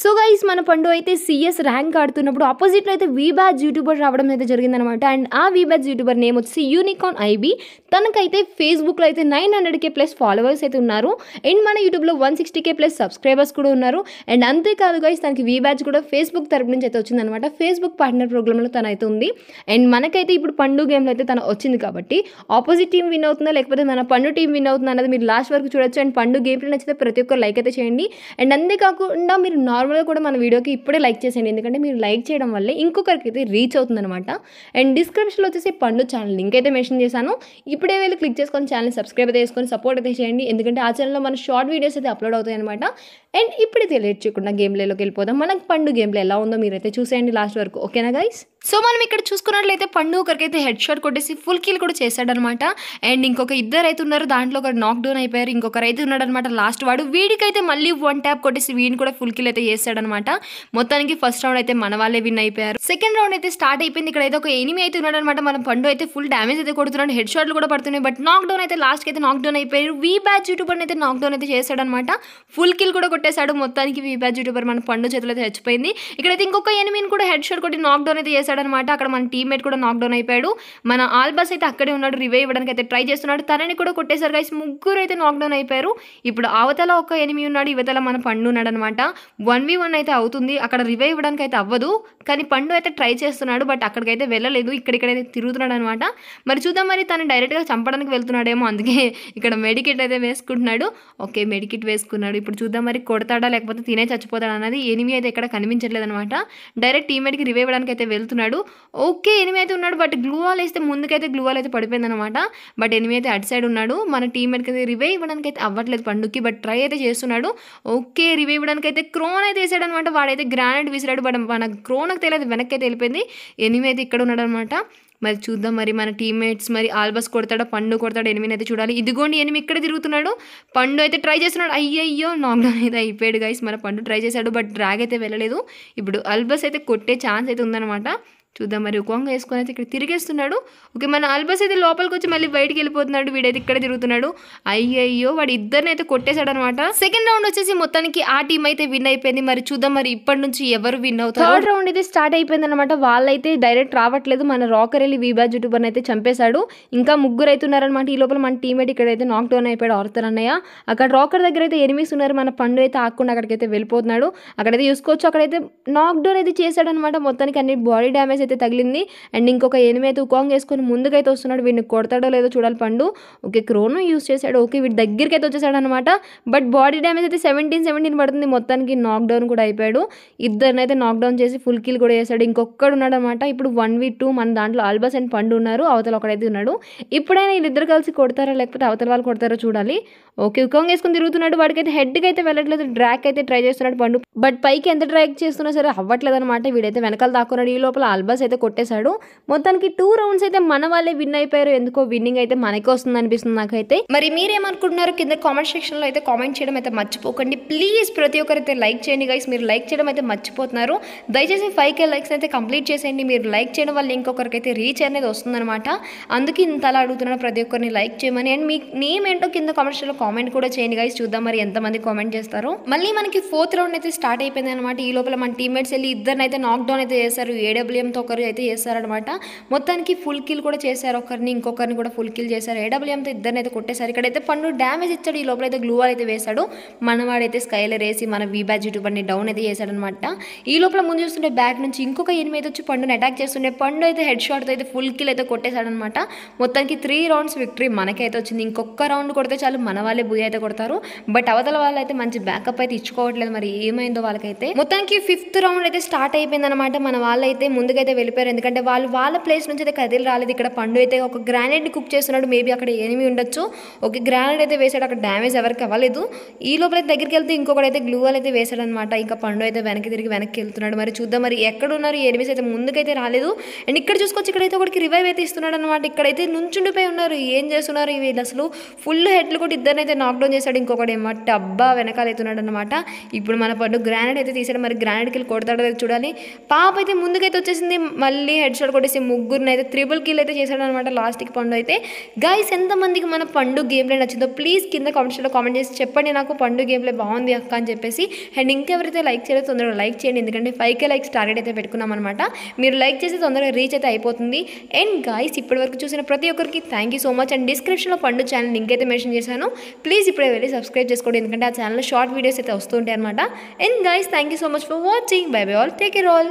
so guys మన పండు అయితే సిఎస్ ర్యాంక్ ఆడుతున్నప్పుడు ఆపోజిట్లో అయితే వీ బ్యాచ్ యూట్యూబర్ రావడం అయితే జరిగిందనమాట అండ్ ఆ వీ బ్యాచ్ యూట్యూబర్ నేమ్ వచ్చి యూనికాన్ ఐబి తనకైతే ఫేస్బుక్లో అయితే నైన్ హండ్రెడ్కే ప్లస్ ఫాలోవర్స్ అయితే ఉన్నారు అండ్ మన యూట్యూబ్లో వన్ సిక్స్టీకే ప్లస్ సబ్స్క్రైబర్స్ కూడా ఉన్నారు అండ్ అంతేకాదు గైస్ తనకి వీ బ్యాచ్ కూడా ఫేస్బుక్ తరపు నుంచి అయితే వచ్చిందనమాట ఫేస్బుక్ పార్ట్నర్ ప్రోగ్రామ్లో తన అయితే ఉంది అండ్ మనకైతే ఇప్పుడు పండు గేమ్లో అయితే తన వచ్చింది కాబట్టి ఆపోజిట్ టీం విన్ అవుతుందా లేకపోతే మన పండు టీం విన్ అవుతుందా అనేది మీరు లాస్ట్ వరకు చూడొచ్చు అండ్ పండు గేమ్ ప్లే నచ్చితే ప్రతి ఒక్కరు లైక్ అయితే చేయండి అండ్ అంతేకాకుండా మీరు నార్మల్ నార్మల్గా కూడా మన వీడియోకి ఇప్పుడే లైక్ చేసేయండి ఎందుకంటే మీరు లైక్ చేయడం వల్లే ఇంకొకరికి అయితే రీచ్ అవుతుందనమాట అండ్ డిస్క్రిప్షన్లో వచ్చేసి పండు ఛానల్ లింక్ అయితే మెన్షన్ చేశాను ఇప్పుడే వెళ్ళి క్లిక్ చేసుకొని ఛానల్ సబ్స్క్రైబ్ అయితే చేసుకొని సపోర్ట్ అయితే చేయండి ఎందుకంటే ఆ ఛానల్లో మన షార్ట్ వీడియోస్ అయితే అప్లోడ్ అవుతాయి అనమాట అండ్ ఇప్పుడైతే లేట్ చేయకుండా గేమ్లేలోకి వెళ్ళిపోదాం మనకు పండు గేమ్లో ఎలా ఉందో మీరైతే చూసేయండి లాస్ట్ వరకు ఓకేనా గైస్ సో మనం ఇక్కడ చూసుకున్నట్లయితే పండు ఒకరికైతే హెడ్ షాట్ కొట్టేసి ఫుల్ కిల్ కూడా అనమాట అండ్ ఇంకొక ఇద్దరు అయితే ఉన్నారు దాంట్లో ఒక నాక్ డౌన్ అయిపోయారు ఇంకొకరు అయితే ఉన్నాడనమాట లాస్ట్ వాడు వీడికైతే మళ్ళీ వన్ ట్యాప్ కొట్టేసి వీడిని కూడా ఫుల్ కిల్ అయితే అనమాట మొత్తానికి ఫస్ట్ రౌండ్ అయితే మన వాళ్ళే విన్ అయిపోయారు సెకండ్ రౌండ్ అయితే స్టార్ట్ అయిపోయింది ఇక్కడ అయితే ఒక ఎనిమి అయితే ఉన్నాడనమాట మనం పండు అయితే ఫుల్ డ్యామేజ్ అయితే కొడుతున్నాడు హెడ్ షాట్లు కూడా పడుతున్నాయి బట్ నాక్ డౌన్ అయితే లాస్ట్కి అయితే నాక్ డౌన్ అయిపోయారు వీ బ్యాచ్ యూట్యూబర్ అయితే నాక్ డౌన్ అయితే అనమాట ఫుల్ కిల్ కూడా కొట్టేశాడు మొత్తానికి వీబ్యాచ్ యూట్యూబర్ మన పండు అయితే చచ్చిపోయింది ఇక్కడైతే ఇంకొక ఎనిమిది కూడా హెడ్ షాట్ కొట్టి నాక్ డౌన్ అయితే అనమాట అక్కడ మన టీమ్మేట్ కూడా నాక్ డౌన్ అయిపోయాడు మన ఆల్బస్ అయితే అక్కడే ఉన్నాడు రివే ఇవ్వడానికి అయితే ట్రై చేస్తున్నాడు తనని కూడా కొట్టేశారు గైస్ ముగ్గురు అయితే నాక్ డౌన్ అయిపోయారు ఇప్పుడు అవతల ఒక ఎనిమి ఉన్నాడు ఇవతల మన పండు ఉన్నాడు అనమాట వన్ వి వన్ అయితే అవుతుంది అక్కడ రివే ఇవ్వడానికి అయితే అవ్వదు కానీ పండు అయితే ట్రై చేస్తున్నాడు బట్ అక్కడికైతే వెళ్ళలేదు ఇక్కడికైతే తిరుగుతున్నాడు అనమాట మరి చూద్దాం మరి తను డైరెక్ట్గా చంపడానికి వెళ్తున్నాడేమో అందుకే ఇక్కడ మెడికిట్ అయితే వేసుకుంటున్నాడు ఓకే మెడికిట్ వేసుకున్నాడు ఇప్పుడు చూద్దాం మరి కొడతాడా లేకపోతే తినే చచ్చిపోతాడా అన్నది ఎనిమి అయితే ఎక్కడ కనిపించట్లేదు అనమాట డైరెక్ట్ టీమేట్కి రివ్ ఇవ్వడానికి అయితే వెళ్తున్నాడు ఓకే ఎనిమి అయితే ఉన్నాడు బట్ గ్లూ వాల్ వేస్తే ముందుకైతే గ్లూ వాల్ అయితే పడిపోయిందనమాట బట్ ఎనిమి అయితే అటు సైడ్ ఉన్నాడు మన టీమేట్కి అయితే రివే ఇవ్వడానికి అయితే అవ్వట్లేదు పండుకి బట్ ట్రై అయితే చేస్తున్నాడు ఓకే రివే ఇవ్వడానికి అయితే క్రోన్ అయితే వేసాడు అనమాట వాడైతే గ్రానైట్ విసిరాడు బట్ మన క్రోన్కి తెలియదు వెనక్కి అయితే వెళ్ళిపోయింది ఎనిమి అయితే ఇక్కడ ఉన్నాడు అనమాట మరి చూద్దాం మరి మన టీమ్మేట్స్ మరి ఆల్బస్ కొడతాడో పండు కొడతాడో ఎనిమిది అయితే చూడాలి ఇదిగోండి ఎనిమిది ఇక్కడ తిరుగుతున్నాడు పండు అయితే ట్రై చేస్తున్నాడు అయ్యయ్యో నాక్డౌన్ అయితే అయిపోయాడు గైస్ మన పండు ట్రై చేశాడు బట్ డ్రాగ్ అయితే వెళ్ళలేదు ఇప్పుడు ఆల్బస్ అయితే కొట్టే ఛాన్స్ అయితే ఉందన్నమాట చూద్దాం మరి ఉకోంగా వేసుకొని అయితే ఇక్కడ తిరిగేస్తున్నాడు ఓకే మన అల్బస్ అయితే లోపలికి వచ్చి మళ్ళీ బయటికి వెళ్ళిపోతున్నాడు వీడైతే ఇక్కడ తిరుగుతున్నాడు అయ్యయ్యో వాడు ఇద్దరిని అయితే కొట్టేశాడు అనమాట సెకండ్ రౌండ్ వచ్చేసి మొత్తానికి ఆ టీం అయితే విన్ అయిపోయింది మరి చూద్దాం మరి ఇప్పటి నుంచి ఎవరు విన్ అవుతారు థర్డ్ రౌండ్ అయితే స్టార్ట్ అయిపోయింది అనమాట వాళ్ళైతే డైరెక్ట్ రావట్లేదు మన రాకర్ వెళ్ళి వీబా జుటుబన్ అయితే చంపేశాడు ఇంకా ముగ్గురు అయితే ఉన్నారనమాట ఈ లోపల మన టీమేట్ ఇక్కడైతే నాక్ డౌన్ అయిపోయాడు ఆరుతారు అన్నయ్య అక్కడ రాకర్ దగ్గర అయితే ఎనిమిస్ ఉన్నారు మన పండు అయితే ఆకుండా అక్కడికైతే వెళ్ళిపోతున్నాడు అక్కడైతే చూసుకోవచ్చు అక్కడైతే నాక్ డౌన్ అయితే చేశాడనమాట మొత్తానికి అన్ని బాడీ డ్యామేజ్ అయితే తగిలింది అండ్ ఇంకొక ఎనిమిది అయితే ఉకాంగ్ వేసుకొని ముందుకైతే వస్తున్నాడు వీడిని కొడతాడో లేదో చూడాలి పండు ఓకే క్రోను యూస్ చేశాడు ఓకే వీడి దగ్గరికి అయితే వచ్చేసాడు అనమాట బట్ బాడీ డ్యామేజ్ అయితే సెవెంటీన్ సెవెంటీన్ పడుతుంది మొత్తానికి నాక్డౌన్ కూడా అయిపోయాడు ఇద్దరిని అయితే నాక్డౌన్ చేసి ఫుల్ కిల్ కూడా చేశాడు ఇంకొకడు ఉన్నాడు అనమాట ఇప్పుడు వన్ వీ టూ మన దాంట్లో ఆల్బస్ అండ్ పండు ఉన్నారు అవతల ఒకడైతే ఉన్నాడు ఇప్పుడైనా వీళ్ళిద్దరు కలిసి కొడతారా లేకపోతే అవతల వాళ్ళు కొడతారో చూడాలి ఓకే ఉకాంగ్ వేసుకుని తిరుగుతున్నాడు వాడికైతే హెడ్కి అయితే వెళ్ళట్లేదు డ్రాక్ అయితే ట్రై చేస్తున్నాడు పండు బట్ పైకి ఎంత ట్రాక్ చేస్తున్నా సరే అవ్వట్లేదు అనమాట వీడైతే వెనకాల దాక్కున్నాడు ఈ లోపల ఆల్బస్ అబ్బాస్ అయితే కొట్టేశాడు మొత్తానికి టూ రౌండ్స్ అయితే మన వాళ్ళే విన్ అయిపోయారు ఎందుకో విన్నింగ్ అయితే మనకే వస్తుంది అనిపిస్తుంది నాకైతే మరి మీరేమనుకుంటున్నారు కింద కామెంట్ సెక్షన్లో అయితే కామెంట్ చేయడం అయితే మర్చిపోకండి ప్లీజ్ ప్రతి ఒక్కరైతే లైక్ చేయండి గైస్ మీరు లైక్ చేయడం అయితే మర్చిపోతున్నారు దయచేసి ఫైవ్ కే లైక్స్ అయితే కంప్లీట్ చేసేయండి మీరు లైక్ చేయడం వల్ల ఇంకొకరికైతే రీచ్ అనేది వస్తుందన్నమాట అందుకే ఇంత అలా అడుగుతున్నాను ప్రతి ఒక్కరిని లైక్ చేయమని అండ్ మీ నేమ్ ఏంటో కింద కామెంట్ లో కామెంట్ కూడా చేయండి గైస్ చూద్దాం మరి ఎంతమంది కామెంట్ చేస్తారు మళ్ళీ మనకి ఫోర్త్ రౌండ్ అయితే స్టార్ట్ అయిపోయింది అనమాట ఈ లోపల మన టీమ్మేట్స్ వెళ్ళి ఇద్దరిని అయితే నాక్ డౌన్ అయితే చేస్తారు ఏడబ్ల్యూఎంతో ఒకరు అయితే చేస్తారనమాట మొత్తానికి ఫుల్ కిల్ కూడా చేశారు ఒకరిని ఇంకొకరిని కూడా ఫుల్ కిల్ చేశారు ఏడబ్ల్యూఎంతో ఇద్దరిని అయితే కొట్టేశారు ఇక్కడైతే పండు డ్యామేజ్ ఇచ్చాడు ఈ లోపల అయితే గ్లూవాల్ అయితే వేశాడు మనవాడైతే స్కైలర్ వేసి మన వీ బ్యాచ్ యూట్యూబర్ని డౌన్ అయితే అనమాట ఈ లోపల ముందు చూస్తుంటే బ్యాక్ నుంచి ఇంకొక ఎనిమిది వచ్చి పండుని అటాక్ చేస్తుండే పండు అయితే హెడ్ షాట్తో అయితే ఫుల్ కిల్ అయితే అనమాట మొత్తానికి త్రీ రౌండ్స్ విక్టరీ మనకైతే వచ్చింది ఇంకొక రౌండ్ కొడితే చాలు మన వాళ్ళే బుయ్య అయితే కొడతారు బట్ అవతల వాళ్ళైతే మంచి బ్యాకప్ అయితే ఇచ్చుకోవట్లేదు మరి ఏమైందో వాళ్ళకైతే మొత్తానికి ఫిఫ్త్ రౌండ్ అయితే స్టార్ట్ అయిపోయిందనమాట మన వాళ్ళైతే ముందుకైతే అయితే వెళ్ళిపోయారు ఎందుకంటే వాళ్ళు వాళ్ళ ప్లేస్ నుంచి అయితే కదిలి రాలేదు ఇక్కడ పండు అయితే ఒక గ్రానైట్ కుక్ చేస్తున్నాడు మేబీ అక్కడ ఏమి ఉండొచ్చు ఓకే గ్రానైట్ అయితే వేసాడు అక్కడ డ్యామేజ్ ఎవరికి అవ్వలేదు ఈ లోపల దగ్గరికి వెళ్తే ఇంకొకటి అయితే గ్లూ అయితే వేసాడు అనమాట ఇంకా పండు అయితే వెనక్కి తిరిగి వెనక్కి వెళ్తున్నాడు మరి చూద్దాం మరి ఎక్కడ ఉన్నారు ఎనిమిస్ అయితే ముందుకైతే రాలేదు అండ్ ఇక్కడ చూసుకొచ్చి ఇక్కడైతే ఒకటికి రివైవ్ అయితే ఇస్తున్నాడు అనమాట ఇక్కడైతే నుంచుండిపోయి ఉన్నారు ఏం చేస్తున్నారు ఇవి అసలు ఫుల్ హెడ్లు కూడా ఇద్దరినైతే నాక్డౌన్ చేశాడు ఇంకొకటి ఏమో వెనకాల అవుతున్నాడు అనమాట ఇప్పుడు మన పండు గ్రానైట్ అయితే తీసాడు మరి గ్రానైడ్కి వెళ్ళి కొడతాడో చూడాలి పాప అయితే ముందుకైతే వచ్చేసింది మళ్ళీ హెడ్ షాట్ కొట్టేసి ముగ్గురిని అయితే త్రిబుల్ కిల్ అయితే చేశాడు అనమాట లాస్ట్కి పండు అయితే గైస్ ఎంతమందికి మన పండు గేమ్ ప్లే నచ్చిందో ప్లీజ్ కింద కామెంట్స్లో కామెంట్ చేసి చెప్పండి నాకు పండు గేమ్ ప్లే బాగుంది అక్క అని చెప్పేసి అండ్ ఇంకెవరైతే లైక్ చేయలేదు తొందరగా లైక్ చేయండి ఎందుకంటే ఫైవ్ కే లైక్స్ టార్గెట్ అయితే పెట్టుకున్నాం అనమాట మీరు లైక్ చేసి తొందరగా రీచ్ అయితే అయిపోతుంది అండ్ గైస్ ఇప్పటివరకు చూసిన ప్రతి ఒక్కరికి thank you so much and డిస్క్రిప్షన్లో పండు ఛానల్ లింక్ అయితే మెన్షన్ చేశాను ప్లీజ్ ఇప్పుడే వెళ్ళి సబ్స్క్రైబ్ చేసుకోండి ఎందుకంటే ఆ ఛానల్లో షార్ట్ వీడియోస్ అయితే వస్తుంటాయి అనమాట and guys thank you so much for watching bye bye all take care all